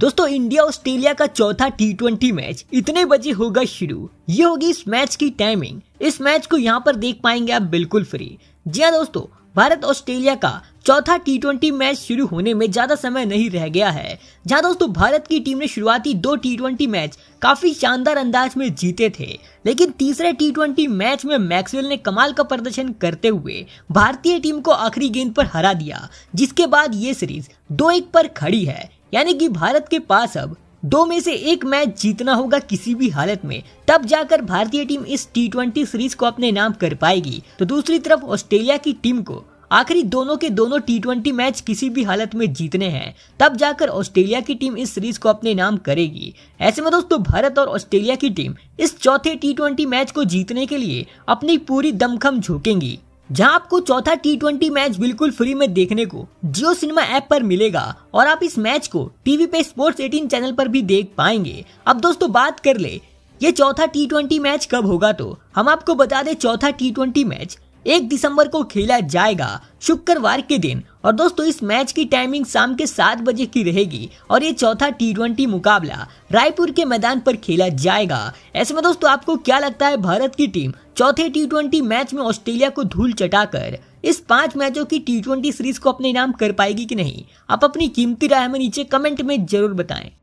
दोस्तों India Australia का चौथा टी ट्वेंटी मैच इतने बजे होगा शुरू ये होगी इस मैच की टाइमिंग इस मैच को यहाँ पर देख पाएंगे आप बिल्कुल फ्री जी हाँ दोस्तों भारत ऑस्ट्रेलिया का चौथा टी ट्वेंटी मैच शुरू होने में ज्यादा समय नहीं रह गया है जहाँ दोस्तों भारत की टीम ने शुरुआती दो टी ट्वेंटी मैच काफी शानदार अंदाज में जीते थे लेकिन तीसरे टी ट्वेंटी मैच में मैक्सवेल ने कमाल का प्रदर्शन करते हुए भारतीय टीम को आखिरी गेंद पर हरा दिया जिसके बाद ये सीरीज दो एक पर खड़ी है यानी कि भारत के पास अब दो में से एक मैच जीतना होगा किसी भी हालत में तब जाकर भारतीय टीम इस टी ट्वेंटी सीरीज को अपने नाम कर पाएगी तो दूसरी तरफ ऑस्ट्रेलिया की टीम को आखिरी दोनों के दोनों टी ट्वेंटी मैच किसी भी हालत में जीतने हैं तब जाकर ऑस्ट्रेलिया की टीम इस सीरीज को अपने नाम करेगी ऐसे में दोस्तों भारत और ऑस्ट्रेलिया की टीम इस चौथे टी ट्वेंटी मैच को जीतने के लिए अपनी पूरी दमखम झोंकेंगी जहां आपको चौथा टी ट्वेंटी मैच बिल्कुल फ्री में देखने को जियो सिनेमा ऐप पर मिलेगा और आप इस मैच को टीवी पे स्पोर्ट्स 18 चैनल पर भी देख पाएंगे अब दोस्तों बात कर ले ये चौथा टी ट्वेंटी मैच कब होगा तो हम आपको बता दें चौथा टी ट्वेंटी मैच एक दिसंबर को खेला जाएगा शुक्रवार के दिन और दोस्तों इस मैच की टाइमिंग शाम के सात बजे की रहेगी और ये चौथा टी ट्वेंटी मुकाबला रायपुर के मैदान पर खेला जाएगा ऐसे में दोस्तों आपको क्या लगता है भारत की टीम चौथे टी ट्वेंटी मैच में ऑस्ट्रेलिया को धूल चटाकर इस पांच मैचों की टी ट्वेंटी सीरीज को अपने नाम कर पाएगी कि नहीं आप अपनी कीमती राय हमें नीचे कमेंट में जरूर बताएं